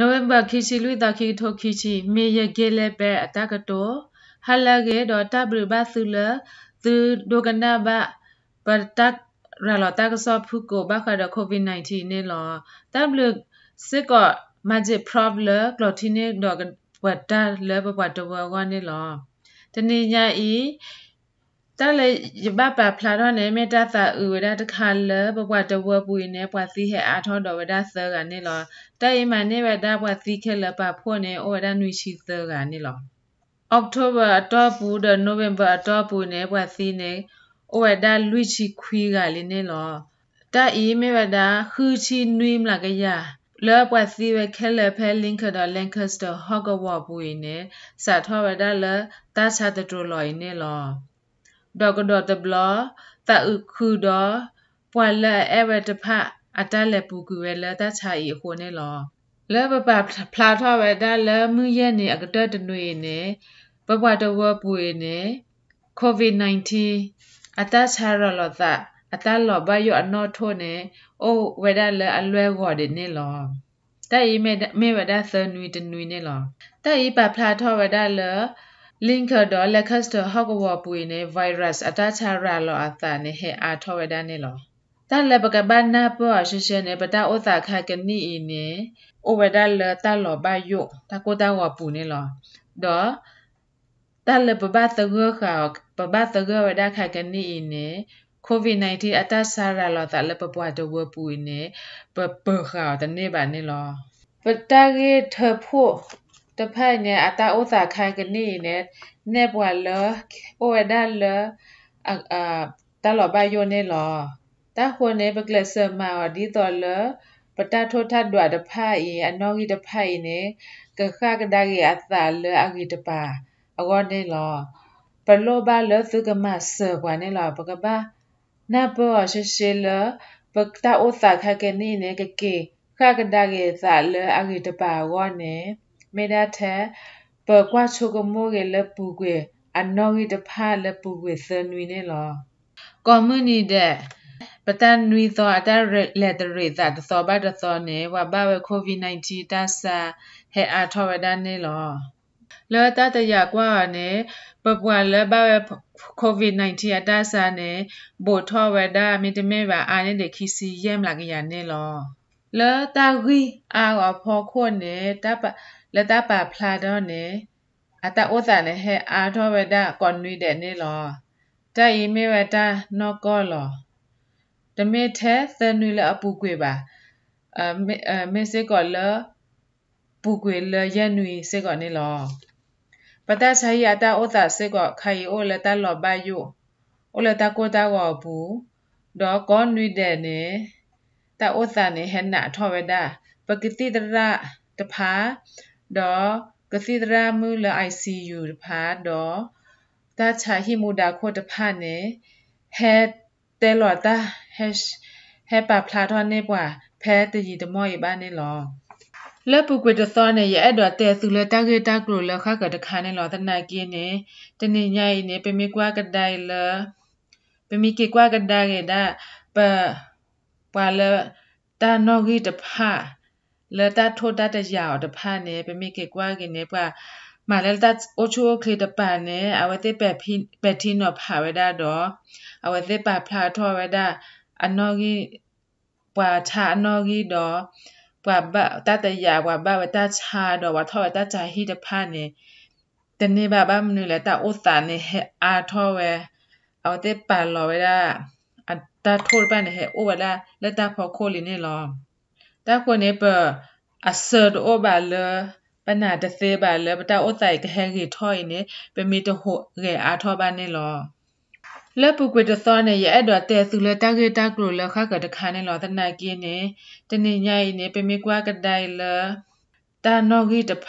နိုဝင်ဘာခီစီလူတာခီထိုခီချီမေယဂေလေပဲအတကတောဟလာဂေဒေါ်တဘရဘသုလသူဒိုကနာဘပတက်ရလာတကဆော့ဖုကိုဘခါဒကိုဗစ် -19 နဲ့လောတဘလစစ်ကမဂျစ်ပရောဘလကလော်တီနေဒေါ်ဝတ်တာလေဘဝတ်တော်ဝါနေလောတနေညာဤတလေယပပဖလာတော့နေမေတ္တာသာဥဝဒတခါလဘဘဝတဝပူနေပွားစီဟဲအာထောတော်ဝဒဆကနေလောတဲ့အိမ်မှာနေဝဒဘဝစီခဲလပဖို့နေဩဝဒနွေရှိသကနေလော October အတော့ပူတဲ့ November အတော့ပူနေပွားစီနေဩဝဒလွိချီခွီးကလေးနေလောတာအီမေဝဒခူချီနွိမလာကရလောပွားစီဝခဲလဖဲ Lincoln တော် Lancaster Hogwarts ပူနေစာထောဝဒလတာချတဲ့တော်လောနေလောดอกดอตบลอตะอึคูดอปวนละเอเวตพะအတက်လက်ပူကူဝဲလက်တချာဤဟိုနေလောလဲပပဖလာထဝဲတလဲမှုရဲ့နေအကတက်တနွေနေပပတဝပွေနေ COVID-19 အတက်ချာရလောသအတက်လောဘယောအနောထိုးနေအိုးဝဲတလဲအလွဲခေါ်တယ်နေလောတဲ့ဤမေမေဝဒသနွေတနွေနေလောတဲ့ဤပဖလာထဝဲတလဲ linker တော့ lacus တော့ hogwa ပွေနေ virus အတချရလောအသနေဟဲအာထောဝဒနေလောတလပကပနာပေါ်ရှရှနေပတဥသခကနီအင်းနေဩဝဒလတလောဘယုတကောတဝပူနေလောတော့တလပပတဂခပပတဂဝဒခကနီအင်းနေ covid-19 အတဆရလောတလပပွားတဝပူနေပပခတနေပါနေလောပတရေထဖို့တဖက်နဲ့အတာဥစာခိုင်ကနေနဲ့နဲ့ပွာလအိုဒါလအာတလဘယိုနေလတခွနေပကလစမာဒီတော်လပတထောထဒွတဖအီအနောဂီတဖအီနေကခကဒါဂီအသလအဂီတပါအဂေါနေလပလောဘလသုကမဆကွာနေလပကဘာနဘောရှေရှေလပကတဥစာခကနေနေကကေခကဒါဂီသလအဂီတပါဝေါနေမေဒထပကွာချိုကမိုးကလပူကွေအနောဂီတဖာလပူကွေစနွေနေလောကော်မြူနီတဲ့ပတန်နွေသောအတလက်တရေသတသောဘတသောနေဝဘဝကိုဗစ် -19 တဆာဟဲအာထောဝဒနေလောလောတတရကွာနေပပွာလဘဝကိုဗစ် -19 အတဆာနေဘိုထောဝဒမင်တမဲပါအာနေတခီစီယမ်လာကရနေလောလောတဂီအာဝဖောခွနေတပလက်တပါဖလာတော့နေအတဩဇာနေဟဲအာထောဝဒကွန်နွိတဲ့နေလောတိုင်မေဝတာနောကောလောဓမေထဲသနွိလအပူကွေပါအမေစေကောလပူကွေလရနွိစေကောနေလောပတဆာယတာဩဇာစေကောခိုင်ဩလတလောဘယုဩလတကိုတာကောဘူးဒေါ်ကောနွိတဲ့နေတာဩဇာနေဟဲနာထောဝဒပကတိတရတဖာดอกสิตรามือละ ICU พาดอตาชาฮิมูดาโคตพาเนแฮเตลอตาแฮชแฮปาพลาทอนเนบว่าแพ้ตยีตมอยบ้านเนหรอလပူကွေတသောနဲ့ရဲ့အဲ့တော်တဲ့သူလဲတက်ကတက်ကလိုလခကတခါနဲ့လောတနာကင်းနေတနေညိုင်နေပမေကွာကတိုင်လပမေကေကွာကတိုင်ရဒပပါလတာနောဂီတဖာလေတာထိုတာတရအော်တဖာနေပမိကေကွာကင်းနေပွားမာလတတ်အိုချိုခလီတပန်နဲ့အဝတိပက်ဖိပက်တီနောဖာဝဒါတော့အဝတိပဖလာထောဝဒါအနောဂီပွာချာအနောဂီတော့ပွာဘတတယာပွာဘဝတချာတော့ဝထောဝတချာဟိတဖာနဲ့တနေ့ဘာဘာမနူလတအိုသနဲ့ဟဲအာထောဝဲအဝတိပလောဝဒါအတထိုးပန်နဲ့ဟဲအိုဝဒါလက်တာဖော်ခိုလီနေလောတာခွနေပအဆတ်အိုဘာလပနာတသေးဘာလပတာအိုတိုက်ကဟဲရီထောင်းနေပမီတဟိုရဲအားထောပါနေလောလပုကွေတသောနဲ့ရဲ့အဲ့တော်တဲ့သူလဲတာဂေတာကလိုလခကတခါနဲ့လောတနာကင်းနေတနေညိုင်နေပမေကွာကတိုင်လတာနောဂီတဖ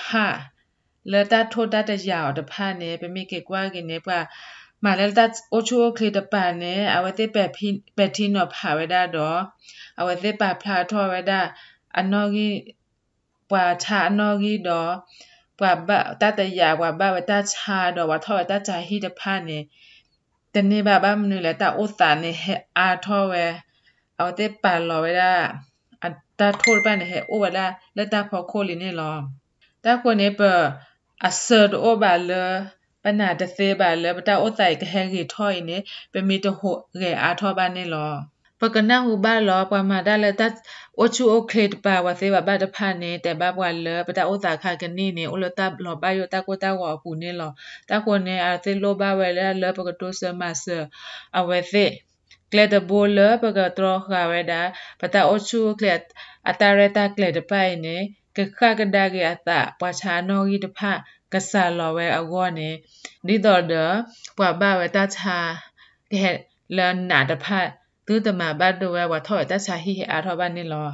လတာထိုတာတရာတဖနေပမေကေကွာကင်းနေပွားမလလတ်အိုချိုခေတပန်နဲ့အဝတိပက်ဖိပက်တီနောဖာဝဒါတော့အဝတိပဖလာထောဝဒါအနောဂီပွာချာအနောဂီတော့ပွာဘတတရပွာဘဝတချာတော့ဝထောဝတချာဟိတဖာနေတနေ့ဘာဘာမနူလာတာဥသနေဟအာထောဝဲအော်တေပါလောဝဲလာအတထိုးပန်နေဟဥဝလာလက်တာဖော်ခိုလီနေလောတခွနေပအဆတ်ဩဘာလပနာတသေးပါလပတာဥသိုက်ကဟဲရီထောင်းနေပမီတဟိုရေအာထောပါနေလောပကနဟုဘာလောပမာဒါလတဝချူအိုကလစ်ပါဝသေဘဘတ်ဖာနေတဘဘဝလပတဥတာခကနေနေဥလတဘလောဘယတကိုတဝပူနေလောတကိုနေအသေလောဘဝလလပကတုဆမဆအဝသေကလက်တဘောလပကတရခဝဒပတအချူကလက်အတရတ ကလက်တပိုင်နေကခကဒါကေအတာပချာနောဂီတဖကဆာလောဝဲအကောနေဒီတော်ဒပဘဝတချာကဲလန်နာတဖတ်သူတမဘတ်ဒဝဲဝါထော့တဆာဟီဟေအာထောဘနိလော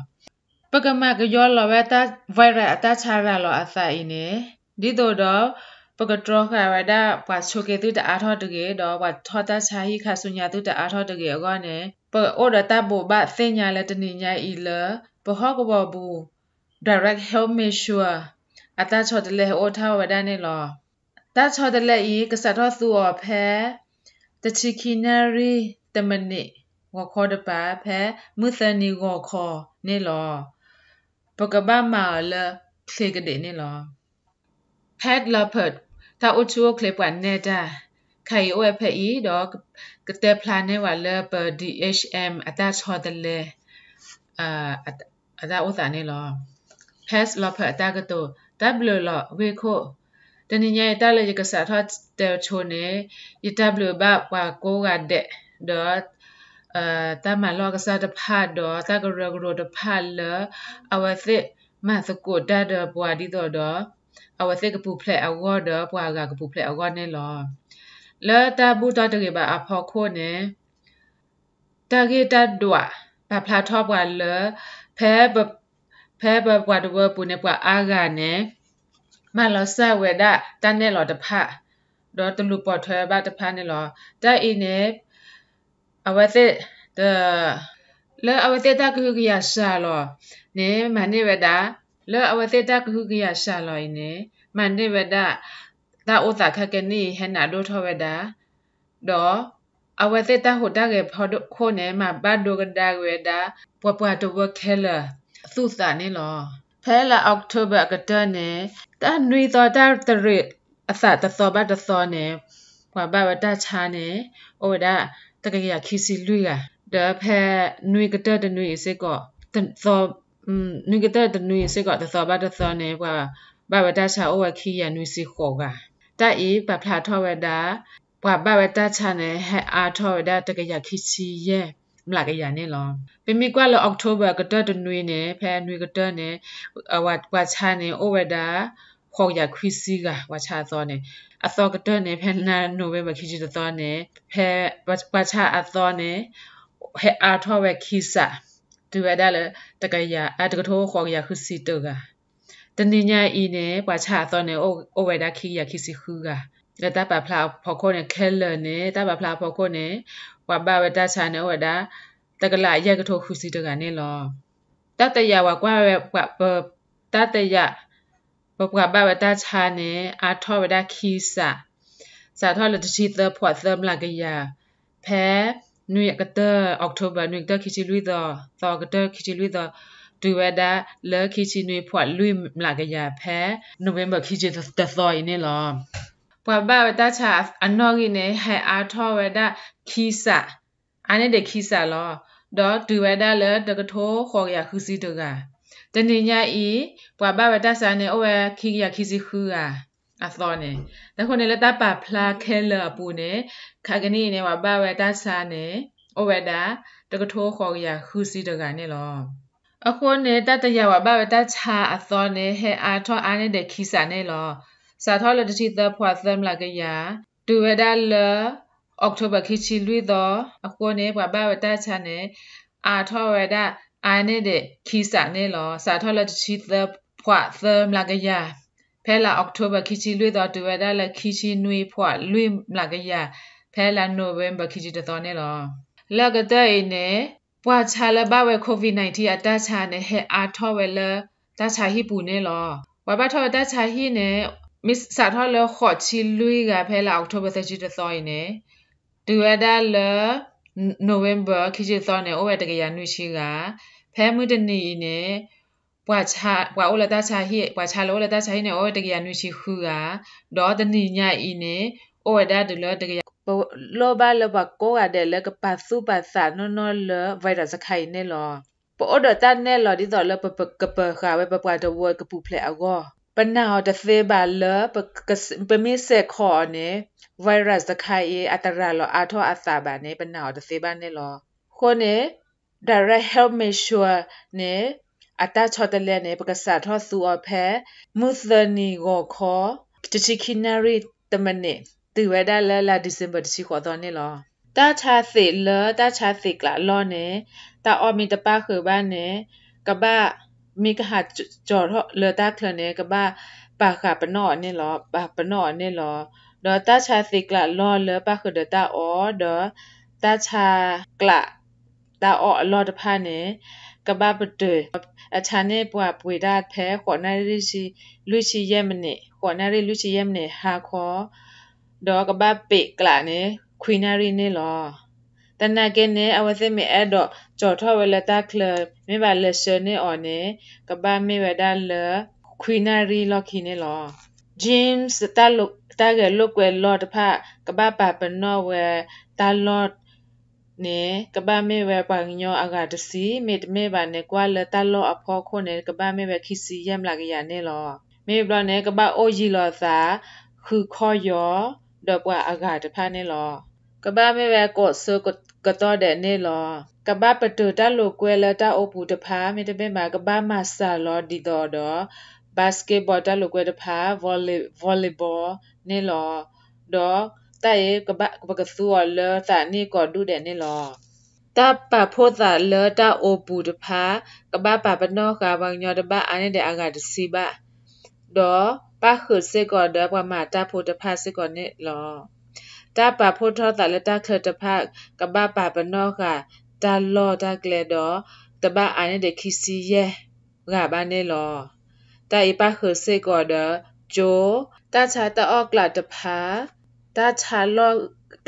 ပကမကယောလောဝဲတာဗိုင်ရအတချာရလောအသအိနေဒီတော့တော့ပကတရခရဒါပါချိုကေတုတအားထောတကေတော့ဝါထောတာချာဟိခဆုညာတုတအားထောတကေအကောနဲ့ပအော်ဒတာဘောဘစင်ညာလက်တနေညာဤလပဟောကဘဘူ direct help me sure အတချောတလေအောထားဝဒနဲ့လောတချောတလေဤကဆတ်တော်သူော်ဖဲတချီခိနရီတမနစ်ငေါ်ခေါ်တပါဖဲမုသနီငေါ်ခေါ်နေလောပကဘာမာလခလေကဒေနေလော Pat Leopard တာအချိုခလေပွန်နေတာခိုင်အိုဖဲဤတော့ကတဲ့ဖလာနေဝါလပ DHM အတချောတလေအာအတဥသနေလော Pat Leopard တာကတော W လောဝေခိုတနင်္ဂနွေတလည်းကစားထတဲ့ချိုနေ EW ဘာကွာကိုကတဲ့ dot အာတမလောကစားတဖတ်တော့တကရဂရိုတဖတ်လအဝသစ်မသကိုတတ်ဘွာဒီတော့တော့အဝသစ်ကပူဖလက်အဝေါ်တော့ဘွာကကပူဖလက်အဝေါ်နဲ့လောလောတဘူးတတကေပါအဖော်ခိုးနေတကေတတ်တော့ပပလာထောဘွာလဖဲဘဖဲဘဘွာတဘပူနေဘွာအာဂါနေမလောဆဝေဒတန်နဲ့လောတဖတ်တော့တလူပေါ်ထွဲပါတဖတ်နဲ့လောတိုက်အင်းနဲ့ awate the le awate ta ku ya sha lo ne mane weda le awate ta ku ya sha lo ine mane weda da o ta kha ke ni he na do tho weda do awate ta ho da ge pho do kho ne ma ba do ga da we da pwa pwa to wo khe la su sa ne lo phe la october ga da ne ta nui to ta tre အစတသောဘတသောနဲ့ဟောဘဝတချာနဲ့ဩဒါတကယ်ခီစီလူကဒါဖဲနွေကတတနွေစေကောသောနွေကတတနွေစေကောတသောဘတ်သောနေကဘာဝတချာအိုဝခီယနွေစီခောကတဲ့ဤပပလာထောဝဒာဘာဘာဝတချာနေဟဲအာထောဝဒတကယ်ခီစီရဲ့မလာကရနေလောပမိကွာလောအောက်တိုဘာကတတနွေနေဖဲနွေကတနေဝတ်ဝတ်ချာနေအိုဝဒါခေါကရခရစ်စီကဝါချသောနေအသောကတနေဖဲနာနိုဝဲမခိချီသောနေဖဲဝါချအသောနေဟဲအာထောဝဲခိစာတူဝဲဒါလေတကရအတကထောခေါကရခရစ်စီတောကတနေညာဤနေဝါချအသောနေအိုဝဲဒါခိရခိစီခူကလက်တပဖလာဖော်ခိုနေခဲလနေတပဖလာဖော်ခိုနေဝဘဝတချာနေဝဒါတကလာရက်ကထောခုစီတကနေလောတတယဝကွာဝဲကွာတတယบกบบบตาชาเนอาทอวดาคีสะสาทอลตชีเตอพอเติมลากยาแพ้นุยกเตอออกโทบนุยเตอคิชิลุยดอตอกเตอคิชิลุยดอတူဝဒလခိချီနွေဖွာလွိမလာကရဖဲနိုဝင်ဘာခိချီသသော်နေလောပွာဘဝတချာအနော်ကြီးနေဟဲအာထောဝဒခိဆာအနေတဲ့ခိဆာလောဒေါ်တူဝဒလတကထိုခေါ်ရခုစီတကာတနင်္ညာဤဘွာဘဝတဆာနေအဝဲခိယခိစီခူအာအသောနေတခုနေလက်တပါဖလာခဲလပူနေခကနီနေဝဘဝတဆာနေအဝဲတာတကထိုးခေါ်ရခူစီတကနေလောအခုနေတတရဝဘဝတချာအသောနေဟဲအာထောအာနေတဲ့ခိစာနေလောစာထောလတတိသဖွာသမလကရဒူဝဒလအောက်တိုဘာခိချီလွေသောအကောနေဘဝတချာနေအာထောဝဒအိုင်နေတဲ့ခီစာနေလောစာထောလက်ချီသဖွာသမ်လာကရဖဲလာအောက်တိုဘာခီချီလွေတော်တူဝဒါလက်ခီချီနွေဖွာလွေလာကရဖဲလာနိုဝင်ဘာခီချီတတော်နေလောလကတဲ့အင်းနဲ့ပွာချာလဘဝဲကိုဗစ် -19 အတချာနဲ့ဟဲအာထောဝဲလတချာဟိပူနေလောဝဘထောတချာဟိနဲ့ miss စာထောလခေါ်ချီလွေကဖဲလာအောက်တိုဘာ30တော်နေတူဝဒါလက် November ခရှိသောနေ over တကရနွရှိကဖဲမှုတနီနေပွာချပွာအိုလတာချာဟိပွာချာလောလတာချာဟိနေ over တကရနွရှိခုကဒေါ်တနီညာဤနေ over ဒါဒလောတကရလောဘလဘကိုကတဲ့လကပါစုပါစာနော်နော်လဗိုင်းရပ်စ်ခိုင်နေလောပေါ်ဒတန်နေလောဒီတော့လပပကပခါဝဲပပတော်ဝကပူဖလေအောပနာတသေပါလပမေစေခေါ်နေไวรัสตะไคอัตราลออาทออาสาบาเนปนาตะเซบาเนลอคนเน direct help make sure เนအတချောတလဲနေပက္ကစထောဆူအဖဲမုသနီကိုခေါ်တတိခိနရီတမနေသူဝဒလလာဒီဇင်ဘာတစီခေါ်တော့နေလောတာချာသိလတာချာသိကလာလောနေတာအော်မီတပါခေဘာနေကဘာมีกะหดจอดเลือตาเคลเนกับบ้าปากขาปนอเนี่ยหรอปากปนอเนี่ยหรอเดอตาชาสิกละรอเลือปากคือเดอตาอ๋อเดอตาชากละตาอ๋อรอดผ้าเนี่ยกับบ้าปดเตยอาชาเนี่ยปัวปดยดาแพ้ขวานาริชีลุชีเยมเนี่ยขวานาริลุชีเยมเนี่ยหาคอเดอกับบ้าเปกละเนี่ยคุยนาริเนี่ยหรอတနကေနေအဝသိမေအဒေါကြောထဝလတာကလမေဘလရှနေအော်နေကဘာမေဝဒါလခွေနာရီလခိနေလော James တာလုတာကလုကွယ်လော့တဖကဘာပါပနောဝဲတာလော့နေကဘာမေဝဲပညောအကတစီမေတမေပါနေကွာလတာလော့အဖောခွနေကဘာမေဝဲခိစီယမ်လာကရနေလောမေဘလနဲ့ကဘာအိုကြီးလောသာခုခေါ်ယောတော့ပွာအကတဖနေလောကဘာမေဝဲကောဆုကကတော်တဲ့နေလောကဘာပတူတလူကွဲလတာအပူတဖာမြေတပင်မှာကဘာမဆာလောဒီတော်တော့ဘတ်စကတ်ဘောတလူကွဲတဖာဗောလီဗောလီဘောနေလောတော့တဲ့ကဘာကဘကဆူအလောတာနေကောဒူတဲ့နေလောတပဖို့သာလောတာအပူတဖာကဘာပပနောကဘာညောတဘာအနေတဲ့အကတစီဘာတော့ပခုစေကောတော့ပမာတဖို့တဖာစေကောနေလောตาปาพ่อทอตาและตาเคลตะพักกะบ้าป่าปนอกค่ะตาลอตาเกลดอตะบ้าอันเดคิซีเยกะบ้านเนลอตาอีป้าเคเซกอดอโจตาชาตาออกลาตะพาตาชาลอ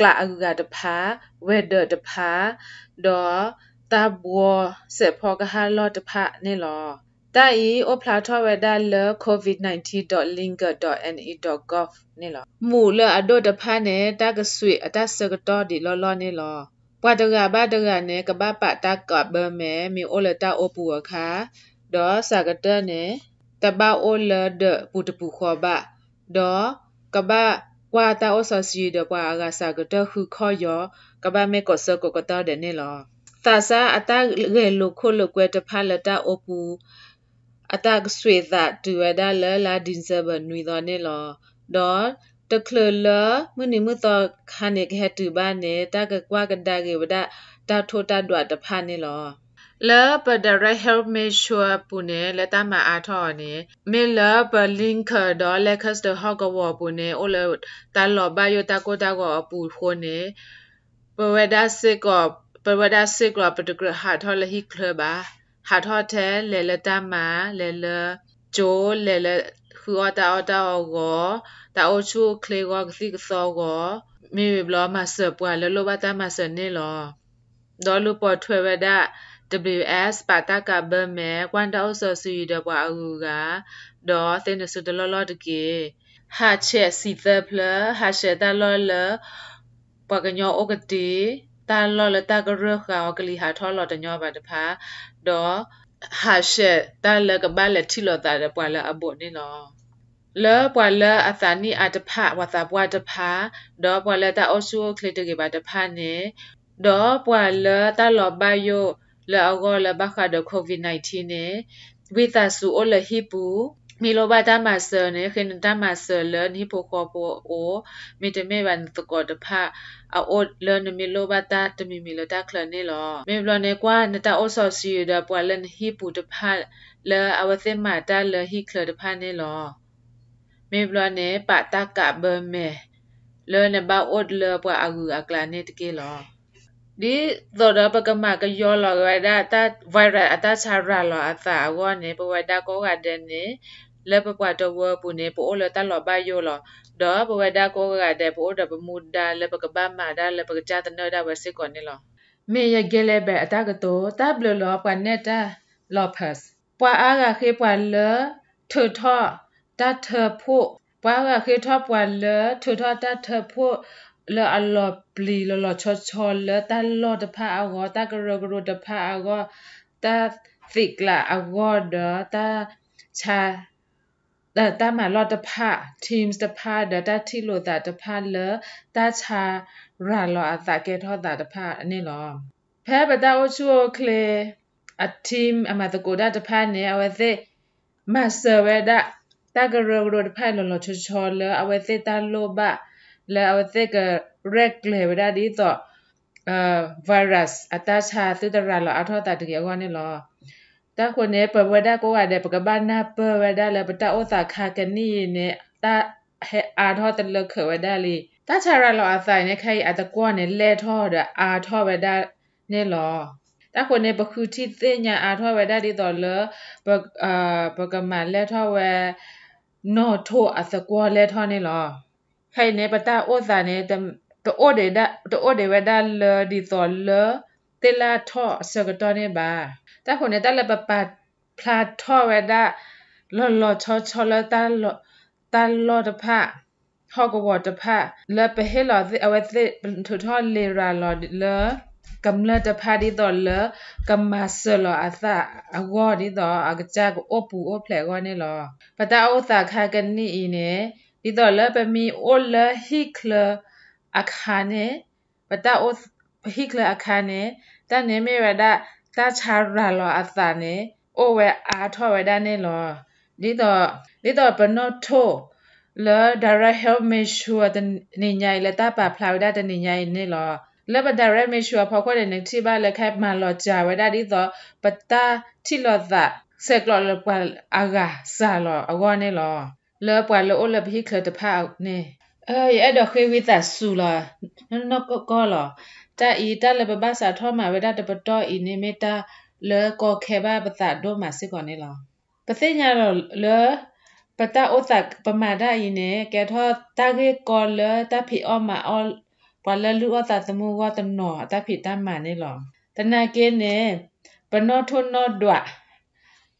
กลาอกุกาตะพาเวเดอตะพาดอตาบัวเสพอกะฮาลอตะพะเนลอတိုင်อีโอพลาทอเวดาเล covid19.linger.ne.gov นี่ลอหมู่เลออดดะพาเนตากะสวยอตะสกตอดิลอลอนี่ลอปวาตกะบาตกะเนกะบะปะตากะเบเมมีโอเลตาโอปูวะคาดอสากะเตเนตะบะโอเลดะปูตะปูขอบะดอกะบะกวาตาโอซอซีดะปวาอะสากะเตฮึขอยอกะบะเมกอซกกะตอเดนี่ลอตาซาอะตะเรโลโคโลกเวตะพาละตาโอปูအတကဆွေသတူဝဒါလလာဒင်းဇဘနွေတော်နေလောဒေါ်တကလလမနိမတခါနေခဲတူပါနေတကကွာကဒါကေဝဒတာထိုတတ်တော့တဖာနေလောလပဒရဟယ်မေရှွာပုန်လတမအားထော်နေမေလပလင်ခဒေါ်လက်ခတ်ဒဟော့ကဝပုန်အိုလတလောဘယတကိုတကောပူခိုနေပဝဒစစ်ကပဝဒစစ်ကပဒကဟာထော်လဟိခလဘာဟာထော့ထဲလဲလတမလဲလဂျိုးလဲလဟူအတာအတာအောတာအိုချူကလေကောကစီကစောကောမေဘလမဆပွာလလဘတာမဆနေလောဒေါ်လူပေါ်ထွေဝဒ WS ပတာကဘမဲကွမ်တောက်ဆဆူရပွာအူကဒေါ်စင်ဆူတလလတကေဟာချက်စီသပလဟာချက်တလလပကညောဩကတိတာလော်လတာကရုခါအကလီဟာထော်လော်တညောပါတဖာဒေါ်ဟာရှက်တာလကဘာလက်ထီလော်တာတဲ့ပွာလာအဘို့နေနော်လောပွာလအသနိအတဖဝသပွာတဖာဒေါ်ပွာလတာအောဆူခလစ်တကေပါတဖာနေဒေါ်ပွာလတာလောဘယိုလောအောလဘခါဒကိုဗစ် -19 နေဝိသဆူအိုလဟီပူมีโลบาตามาเซอร์เนี่ยคือตามาเซอร์เลนฮิปโปคอปโอมีแต่ไม่วันตะกอดพะเอาโอดเลนมีโลบาตาตมีมีโลตาเคลนนี่หรอมีบลอนกว่านตาโอซอซีดาปวเลนฮิปูตะพะเลอวเซมาตาเลฮิเคลตะพะนี่หรอมีบลอนปะตากะเบเมเลนบาโอดเลปวอากูอากลานี่ตะเกหรอဒီသောဒပကမကယောလောဝိုင်ဒါတာဗိုင်ရပ်အတချာရာလောအသာဝေါနေပဝိုင်ဒါကောကတဲ့နေလပကွာတဝပုန်ေပိုလတလဘယောလဒေါ်ဘဝဒါကိုကတဲ့ပိုဒဘမူဒါလပကဘမာဒါလပကချတနဒါဝစေကောနေလမေယဂဲလဲဘအတကတောတဘလလောပနက်တာလောဖတ်ပွာအားကခေပွာလထထတတ်ထဖို့ပွာကခေထပွာလထထတတ်ထဖို့လောအလောပလီလောလောချောချောလောတလောတဖာအောတကရကရတဖာအောတသိကလာအောဒေါ်တချာแต่ตามาลอดตะพาทีมตะพาเดตาที่โลตาตะพาเลตาชาราลออาตาเกทอตาตะพาอันนี้หรอแพ้ปะตาโอชัวเคลอะทีมอะมาตะโกดาตะพาเนี่ยเอาไว้เซมาเซเวดะตากระเรอรถไพ่หลอชชอเลเอาไว้เซตาโลบะแล้วเอาไว้เซกะเรกเลเวดาดีต่อเอ่อไวรัสอะตาชาตุตราลออาทอตาตะเกียกว่านี่หรอတာခွနဲ့ပဝဒကိုကတဲ့ပကဘာနာပဝဒလပတာဩတာခါကနီနဲ့တာဟဲအာထောတလခဝဒလီတာချရလောအဆိုင်နဲ့ခိုင်အတကွနဲ့လဲထောတဲ့အာထောဝဒနဲ့လောတာခွနဲ့ပခုတိသိညာအာထောဝဒတိတော်လပအာပကမလဲထောဝဲနောထောအစကွလဲထောနဲ့လောခိုင်နဲ့ပတာဩစာနဲ့တောဩဒေဒတောဩဒေဝဒလဒီတော်လောတလာထောအစကတော်နေပါတခုန်တလပပဖလာထောဝဒလော်လော်ချောချောလတလော်တလော်တဖဟောကဝတ်တဖလပဟေလော်အဝတ်လေထထောလေရာလော်လကမ္လတဖာဒီတော်လကမ္မဆလောအသအဝေါ်ဒီတော်အကကြကိုအပူအဖလေကောနေလောပတအုသခကနိအင်းနေဒီတော်လပမီအိုလဟိခလအခါနေပတအုပဟိကလအခါနေတန်နေမေဝဒတာချာရာလောအသနေအိုဝဲအာထောဝဲဒနေလောဒီတော့ဒီတော့ဘနောထိုလောဒါရဟဲမေရှူဒနေညာလေတာပါဖလာဝဒတနေညာနေလောလဘဒါရမေရှူဖောက်ခွတဲ့နေတိပါလက်ခက်မှလောကြဝဲဒဒီတော့ပတာတိလောသဆက်ကလောလပအာဂါဆာလောအဝနေလောလောပွာလောလဘဟိခလတဖာနေเออไอ้ดอกเควิตาสูล่ะนั่นนกก็ล่ะတာဤတာလဘဘာစာထောမှာဝဒတပတော်ဤနေမီတာလေကောခေဘာပတာဒိုမစိကောနေလောပသိညာတော့လေပတာဥသပမာဒဤနေကေထောတာကေကောလေတာဖီအောမာအောပလလူအသသမူဝတနောတာဖီတမနေလောတနာကေနေပနောထုနောဒွ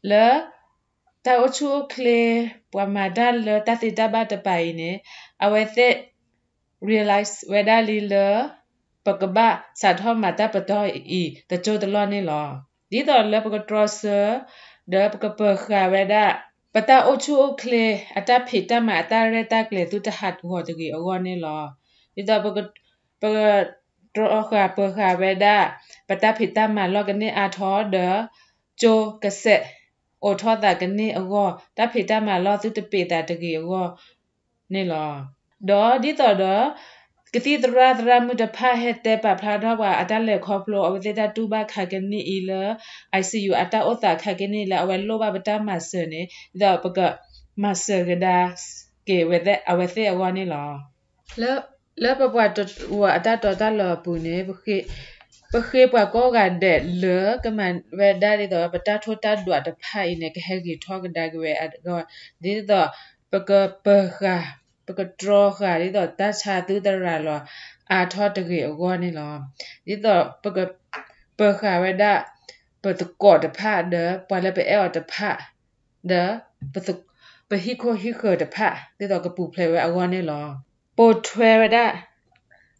လေတာအချိုကလေပမာဒလတတိတဘတပိုင်နေအဝဲသက် realize whether lila ปกบะสัตว์ห้อมาตาปะตอยอีตะโจตะลอนี่หรอดีตอนแล้วปกตรอเซอเดอปกเปอคาเวดาปตาโอชูโอเคลอัตาผิดตามาตาเรตาเกลตุตะหัดหัวตะกีอวอนี่หรอดีตอนปกปกตรอคาเปอคาเวดาปตาผิดตามาลอกันนี่อาทอเดอโจกะเซโอทอตะกันนี่อวอตาผิดตามาลอตุตะเปตาตะกีอวอนี่หรอดอดีตอนเดอကတိဒရာဒရာမူဒဖာဟက်တဲ့ပပလာဒဝါအတလက်ခေါဖလိုအဝဒေတာတူဘခကနီအီလာ ICU အတအတာခကနီလာအဝလောဘပတမဆနေဒါပကမဆရဒါကေဝဒအဝသေအဝနီလာလလပပဝတ်ဝအတတော်တလပူနေပခိပခေပကောကတဲ့လေကမန်ဝဒရီတော့ပတထောတဒွတ်ဖိုင်နေခဲကြီးထောကဒါကွေအကောဒီတော့ပကပခကဒရခါဒီတော့တချာသူတရလောအာထောတကေအကောနေလောဒီတော့ပကပခဝဒပတကောတဖာဒပလပအဲတဖာဒပတပဟိခိုဟိခတဖာဒီတော့ကပူဖလေဝအကောနေလောပိုထွေဝဒ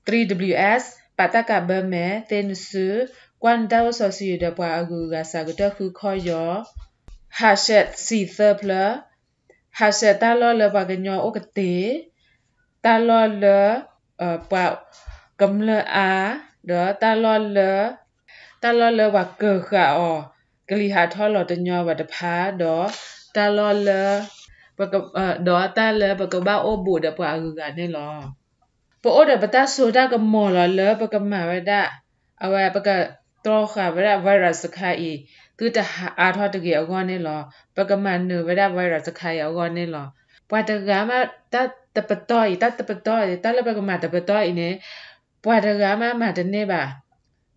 3ws ပတကဘမဲတင်စုကွမ်တောဆောစီဒပွားအကူကစာကတခုခေါ်ယော hashet c third ဟာဆတာလောလဘကညောဥကတိတာလောလပကမလအာဒေါ်တာလောလတာလောလဘကခါအောကလီဟာထောလောတညောဘတဖာဒေါ်တာလောလဘကဒေါ်တာလဘကဘာအဘူဒပအဂကနေလောပိုအိုဒပတဆိုတာကမောလလဘကမဝဒအဝပကတောခါဝရဗိုင်းရပ်စ်ခါအီသူတအာထောတကေအကောနေလောပကမန်နုဝဒဝရစခိုင်အကောနေလောပွာတကမတတပတော်တတပတော်တလပကမတပတော်အင်းပွာတကမမတနေပါ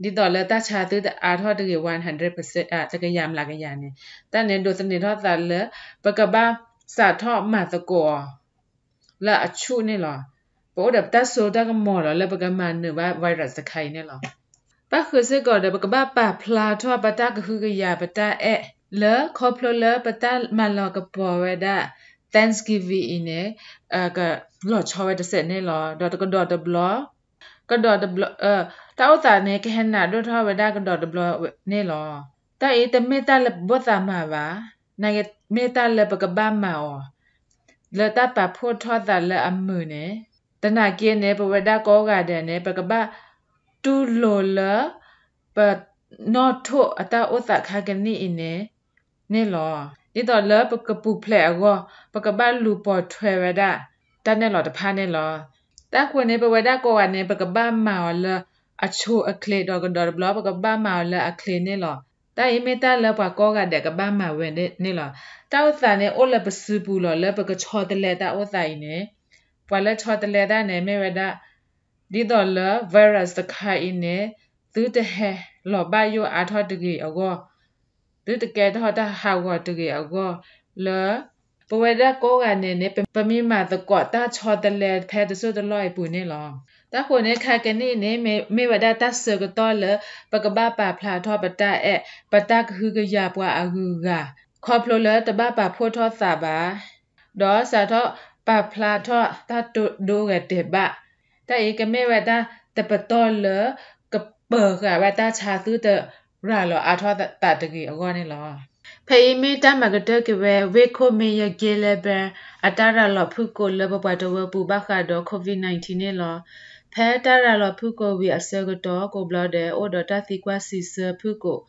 ဒီတော့လက်တချာသူအာထောတကေ100%အတကယမ်လာကရနေတန်နေဒိုစနေထောသလပကဘာစာထောမသကောလာအချုနေလောဘောဒပ်တဆိုတကမောလပကမန်နုဝဒဝရစခိုင်နေလောပခုစကောဒဘကဘပဖလာထောပတကခုကရပတအဲလေခေါပလလပတမလကပေါ်ဝဒ Thanksgiving နဲ့အကလောချောဝဒဆက်နဲ့လောဒေါ်တကဒေါ်တဘလကတော့တဘလအတောက်တာနဲ့ကဟနာဒေါ်ထဝဒကတော့တဘလနဲ့လောတဲ့အေးတမေတလဘောသမှာပါနိုင်မေတလပကဘမောလတပဖို့ထောတာလအမှုနဲ့တနကင်းနဲ့ပဝဒကောကတဲ့နဲ့ပကဘတူလိုလဘတ်နော့ထိုအတာဥသခါကနီအင်းနေနေလောဒီတော့လပကပူဖလေအကောပကပလူပေါ်ထွေဝဒတနဲ့လောတဖာနဲ့လောတကွနေပဝဒကောကနေပကပမောလအချိုအကလေတော့ကဒေါ်ဘလပကပမောလအကလေနေလောတိုင်မေတ္တာလပကောကတဲ့ကပမဝင်နေနေလောတောက်သန်နဲ့ဩလပစူပူလောလပကချောတလေတာဩဆိုင်နေပဝလချောတလေတာနေမေဝဒဒီတော့လဗိုင်းရပ်စ်တခိုင်နေသူတဟဲလောဘယောအာထောတကြီးအကောသူတကယ်တော့တဟာကောတကြီးအကောလပဝဒကောကနေနေပမိမသကောတာချောတလဲဖဲတဆုတလောပူနေလောတခုနေခကနေနေမေဝဒတဆကတော့လပကဘာပါဖလာထောပတအဲပတကဟုကရပွားအဟုကခေါပလိုလတဘပါဖို့ထောစာပါဒေါ်စာထောပဖလာထောတတုဒိုရတေဘแต่เอกเมวตาแต่ปตอเลกับเปิกอะวตาชาตื้อเตရာလောအထောတတကြီးအကောနေလောဖေးမီတမကတကဝဲဝေခိုမေယဂေလဘအတရလောဖုကိုလဘပတဝပူဘခါဒေါကိုဗစ် -19 နေလောဖဲတရလောဖုကိုဝီအစကတောကိုဘလဒေအိုဒတာသီကွာစီဆဖုကို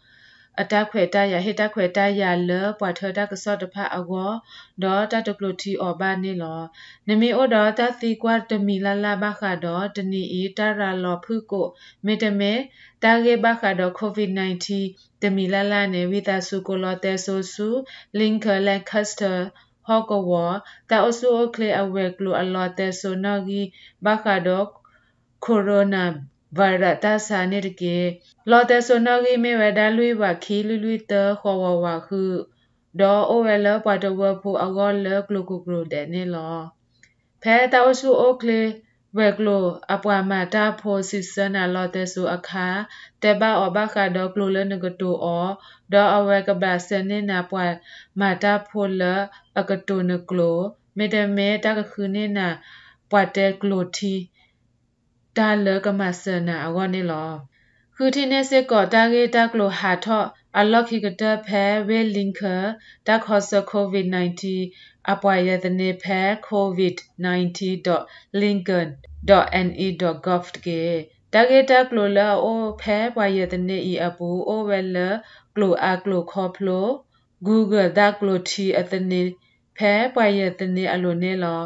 အတက်ခွေတရဟိတခွေတရလပွာထတကဆော့တဖအကောဒေါ်တတပလူတီအော်ဘာနီလောနမီအိုဒေါ်တသီကွာတမီလာလာဘခါဒေါ်တနီအီတရာလောဖုကိုမေတမေတာဂေဘခါဒေါ်ကိုဗစ် -19 တမီလာလာနေဝီတာစုကိုလောတဲဆိုစုလင်ကလန်ကတ်စတာဟော့ကဝါတာအဆူအကလေအဝဲကလိုအလောတဲဆိုနာဂီဘခါဒေါ်ကိုရိုနာဘာရတာဆာနေတကေလော်တဲဆိုနောဂီမေဝဒါလွိဝခီလူလူတခေါ်ဝဝဟုဒေါ်အိုဝဲလပွားတဝဖူအဂေါ်လကလုကုကရုဒဲနေလောဖဲတောဆူအိုကလေဝဲကလိုအပွားမတာဖိုစီစနာလော်တဲဆိုအခါတဲဘာအဘခါဒေါ်ကလိုလနကတူအောဒေါ်အဝဲကဘာစနေနာပွားမတာဖိုလအကတူနကလိုမေတမဲတကခုနေနာပွားတဲကလိုတီတာလကမဆနာအဝနေလောခုထင်းနေစကောတာဂေတာကလိုဟာထော့အလော့ခိကတဖဲဝေလင်ခတာခောဆကိုဗစ် -19 အပွားရတဲ့နေဖဲ covid19.lincoln.ne.gov ကေတာဂေတာကလိုလာအိုဖဲပွားရတဲ့နေဤအပူအိုဝဲလကလိုအကလိုခေါဖလို Google ဒါကလိုတီအတနေဖဲပွားရတဲ့နေအလိုနေလော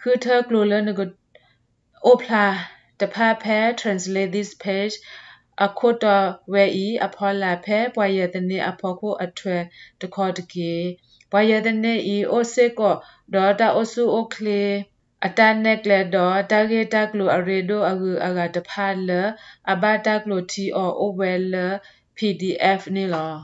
ခုထကလိုလနကအိုဖလာတဖဖဲ translate this page အခုတော့ဝဲဤအဖော်လာဖဲပွာရတဲ့နေ့အဖော်ကိုအထွဲတခေါ်တကေပွာရတဲ့နေ့ဤအိုစေကောဒေါ်တာအိုဆူအိုကလေအတန်နက်လက်တော့တာဂေတာကလိုအရေဒိုအဂူအဂါတဖာလအဘာတာကလိုတီအောအိုဝဲလ PDF နေလော